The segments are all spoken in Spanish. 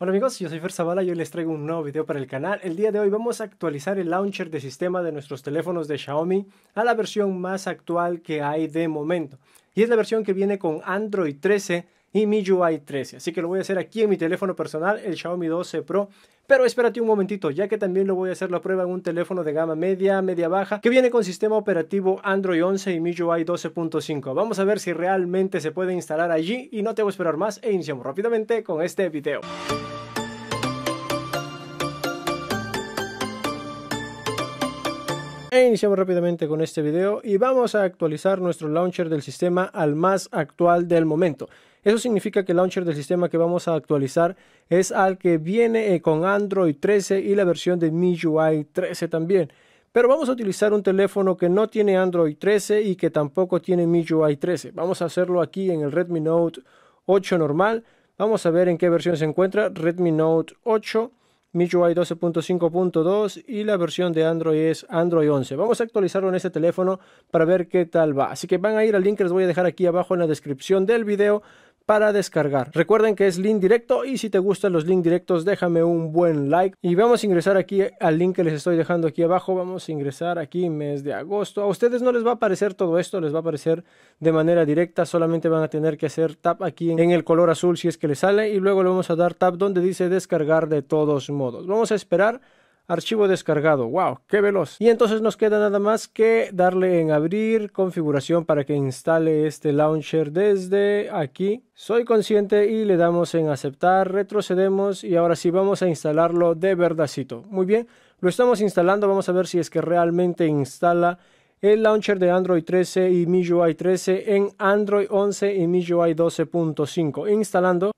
Hola amigos, yo soy Ferzavala y hoy les traigo un nuevo video para el canal. El día de hoy vamos a actualizar el launcher de sistema de nuestros teléfonos de Xiaomi a la versión más actual que hay de momento. Y es la versión que viene con Android 13 mi MIUI 13. Así que lo voy a hacer aquí en mi teléfono personal, el Xiaomi 12 Pro. Pero espérate un momentito, ya que también lo voy a hacer la prueba en un teléfono de gama media, media baja, que viene con sistema operativo Android 11 y MIUI 12.5. Vamos a ver si realmente se puede instalar allí y no te voy a esperar más e iniciamos rápidamente con este video. E iniciamos rápidamente con este video y vamos a actualizar nuestro launcher del sistema al más actual del momento. Eso significa que el launcher del sistema que vamos a actualizar es al que viene eh, con Android 13 y la versión de MIUI 13 también. Pero vamos a utilizar un teléfono que no tiene Android 13 y que tampoco tiene MIUI 13. Vamos a hacerlo aquí en el Redmi Note 8 normal. Vamos a ver en qué versión se encuentra Redmi Note 8. MIUI 12.5.2 y la versión de Android es Android 11. Vamos a actualizarlo en este teléfono para ver qué tal va. Así que van a ir al link que les voy a dejar aquí abajo en la descripción del video para descargar. Recuerden que es link directo y si te gustan los links directos déjame un buen like y vamos a ingresar aquí al link que les estoy dejando aquí abajo. Vamos a ingresar aquí mes de agosto. A ustedes no les va a aparecer todo esto, les va a aparecer de manera directa. Solamente van a tener que hacer tap aquí en el color azul si es que les sale y luego le vamos a dar tap donde dice descargar de todos modos. Vamos a esperar Archivo descargado. ¡Wow! ¡Qué veloz! Y entonces nos queda nada más que darle en abrir configuración para que instale este launcher desde aquí. Soy consciente y le damos en aceptar, retrocedemos y ahora sí vamos a instalarlo de verdacito. Muy bien, lo estamos instalando, vamos a ver si es que realmente instala el launcher de Android 13 y MIUI 13 en Android 11 y MIUI 12.5. Instalando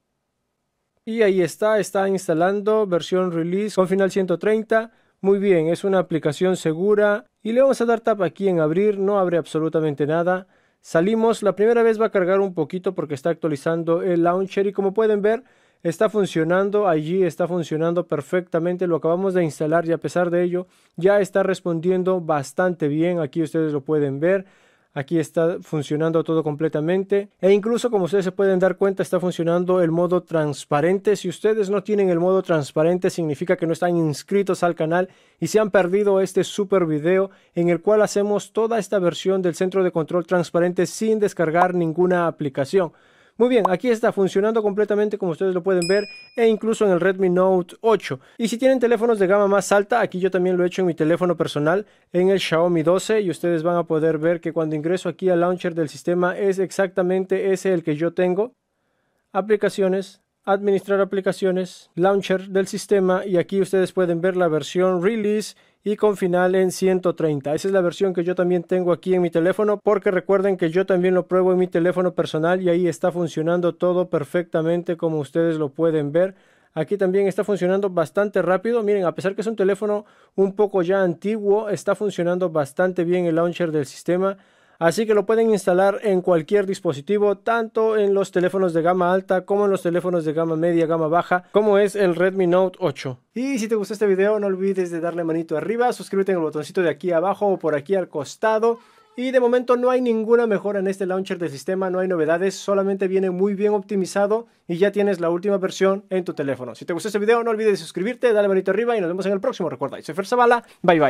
y ahí está, está instalando versión release con final 130. Muy bien, es una aplicación segura. Y le vamos a dar tap aquí en abrir, no abre absolutamente nada. Salimos, la primera vez va a cargar un poquito porque está actualizando el launcher y como pueden ver está funcionando allí, está funcionando perfectamente, lo acabamos de instalar y a pesar de ello ya está respondiendo bastante bien, aquí ustedes lo pueden ver. Aquí está funcionando todo completamente. E incluso como ustedes se pueden dar cuenta está funcionando el modo transparente. Si ustedes no tienen el modo transparente significa que no están inscritos al canal y se han perdido este super video en el cual hacemos toda esta versión del centro de control transparente sin descargar ninguna aplicación. Muy bien, aquí está funcionando completamente como ustedes lo pueden ver e incluso en el Redmi Note 8. Y si tienen teléfonos de gama más alta, aquí yo también lo he hecho en mi teléfono personal en el Xiaomi 12 y ustedes van a poder ver que cuando ingreso aquí al launcher del sistema es exactamente ese el que yo tengo. Aplicaciones, administrar aplicaciones, launcher del sistema y aquí ustedes pueden ver la versión release y con final en 130. Esa es la versión que yo también tengo aquí en mi teléfono porque recuerden que yo también lo pruebo en mi teléfono personal y ahí está funcionando todo perfectamente como ustedes lo pueden ver. Aquí también está funcionando bastante rápido. Miren, a pesar que es un teléfono un poco ya antiguo, está funcionando bastante bien el launcher del sistema. Así que lo pueden instalar en cualquier dispositivo, tanto en los teléfonos de gama alta como en los teléfonos de gama media, gama baja, como es el Redmi Note 8. Y si te gustó este video, no olvides de darle manito arriba, suscríbete en el botoncito de aquí abajo o por aquí al costado. Y de momento no hay ninguna mejora en este launcher del sistema, no hay novedades, solamente viene muy bien optimizado y ya tienes la última versión en tu teléfono. Si te gustó este video, no olvides suscribirte, dale manito arriba y nos vemos en el próximo. Recuerda, soy Fer Zavala, bye bye.